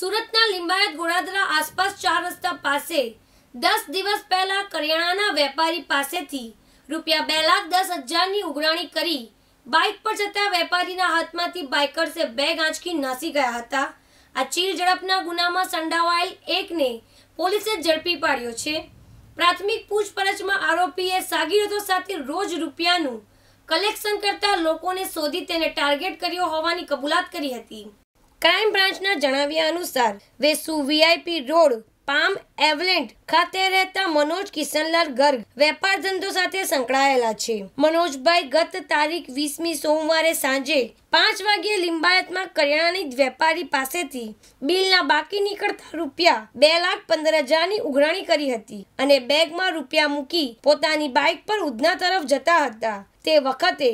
સુરતના લિંબાયત ગોળાદરા આસપાસ ચાર રસ્તા પાસે દસ દિવસ પહેલા કરિયાણાના વેપારી પાસેથી રૂપિયા બે લાખ દસ હજારની ઉઘરાણી કરી બાઇક પર જતા વેપારીના હાથમાંથી બાઇકર્સે બે ગાંચકી નાસી ગયા હતા આ ચીલ ઝડપના ગુનામાં સંડાવાયેલ એકને પોલીસે ઝડપી પાડ્યો છે પ્રાથમિક પૂછપરછમાં આરોપીએ સાગીરતો સાથે રોજ રૂપિયાનું કલેક્શન કરતા લોકોને શોધી તેને ટાર્ગેટ કર્યો હોવાની કબૂલાત કરી હતી ક્રાઇમ બ્રાન્ચના જણાવ્યા અનુસાર વેસુ વીઆઈપી રોડ પામ એવલેન્ટ ખાતે રહેતા મનોજ કિશનલાલ ગર્ગ વેપાર ધંધો સાથે સંકળાયેલા છે મનોજભાઈ ગત તારીખ વીસમી સોમવારે સાંજે પાંચ વાગ્યે લિંબાયતમાં કરિયાણાની વેપારી પાસેથી બિલના બાકી નીકળતા રૂપિયા બે લાખ પંદર હજારની ઉઘરાણી કરી હતી અને બેગમાં રૂપિયા મૂકી પોતાની બાઇક પર ઉધના તરફ જતા હતા તે વખતે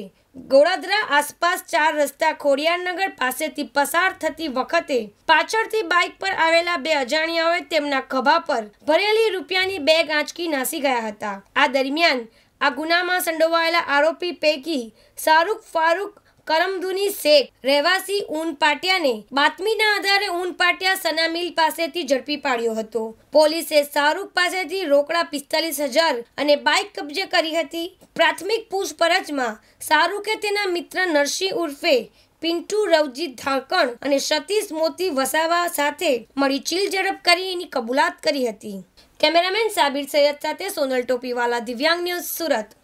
ગોળાદરા આસપાસ ચાર રસ્તા ખોડિયારનગર પાસેથી પસાર થતી વખતે પાછળથી બાઇક પર આવેલા બે અજાણ્યાઓએ તેમના ખભા પર ભરેલી રૂપિયાની બે ગાંચકી નાસી ગયા હતા આ દરમિયાન આ ગુનામાં સંડોવાયેલા આરોપી પૈકી શાહરૂખ ફારૂખ કરમદુની શેખ રહેવાસી ઊન પાટિયાને બાતમીના આધારે ઊન પાટિયા સના મિલ પાસેથી ઝડપી પાડ્યો હતો પોલીસે શાહરૂખ પાસેથી રોકડા પિસ્તાલીસ હજાર અને બાઇક કબજે કરી હતી પ્રાથમિક પૂછપરછમાં શાહરૂખે તેના મિત્ર નરસિંહ ઉર્ફે પિન્ટુ રવજી ધાકણ અને સતીશ મોતી વસાવા સાથે મળી ચીલ ઝડપ કરી એની કબૂલાત કરી હતી કેમેરામેન સાબિર સૈયદ સાથે સોનલ ટોપીવાલા દિવ્યાંગ ન્યૂઝ સુરત